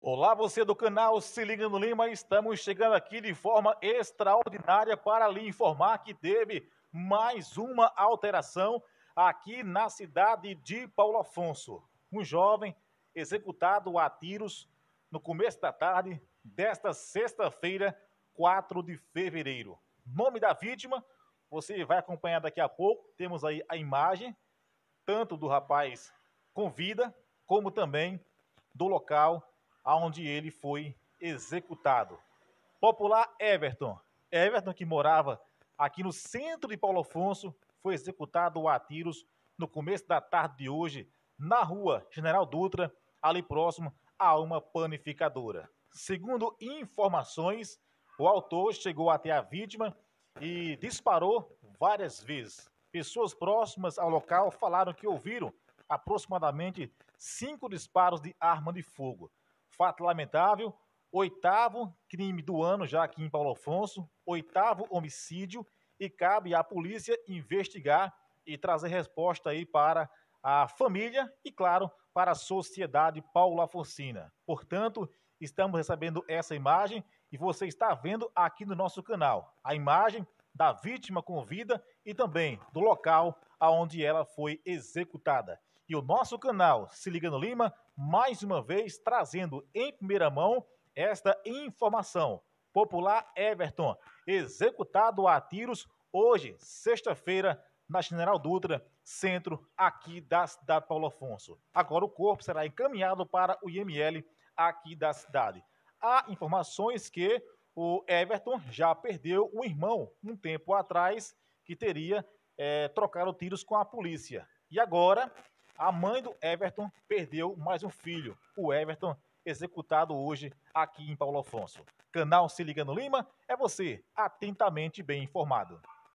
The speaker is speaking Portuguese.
Olá, você do canal Se Liga no Lima. Estamos chegando aqui de forma extraordinária para lhe informar que teve mais uma alteração aqui na cidade de Paulo Afonso. Um jovem executado a tiros no começo da tarde desta sexta-feira, 4 de fevereiro. Nome da vítima, você vai acompanhar daqui a pouco. Temos aí a imagem, tanto do rapaz com vida, como também do local onde ele foi executado. Popular Everton. É Everton, que morava aqui no centro de Paulo Afonso, foi executado a tiros no começo da tarde de hoje, na rua General Dutra, ali próximo a uma panificadora. Segundo informações, o autor chegou até a vítima e disparou várias vezes. Pessoas próximas ao local falaram que ouviram aproximadamente cinco disparos de arma de fogo fato lamentável, oitavo crime do ano já aqui em Paulo Afonso, oitavo homicídio e cabe à polícia investigar e trazer resposta aí para a família e, claro, para a sociedade Paulo Afonsina. Portanto, estamos recebendo essa imagem e você está vendo aqui no nosso canal a imagem da vítima com vida e também do local aonde ela foi executada e o nosso canal Se Liga no Lima, mais uma vez trazendo em primeira mão esta informação. Popular Everton, executado a tiros hoje, sexta-feira, na General Dutra, centro aqui da cidade Paulo Afonso. Agora o corpo será encaminhado para o IML aqui da cidade. Há informações que o Everton já perdeu o irmão um tempo atrás, que teria é, trocado tiros com a polícia. E agora a mãe do Everton perdeu mais um filho, o Everton, executado hoje aqui em Paulo Afonso. Canal Se Liga no Lima é você, atentamente bem informado.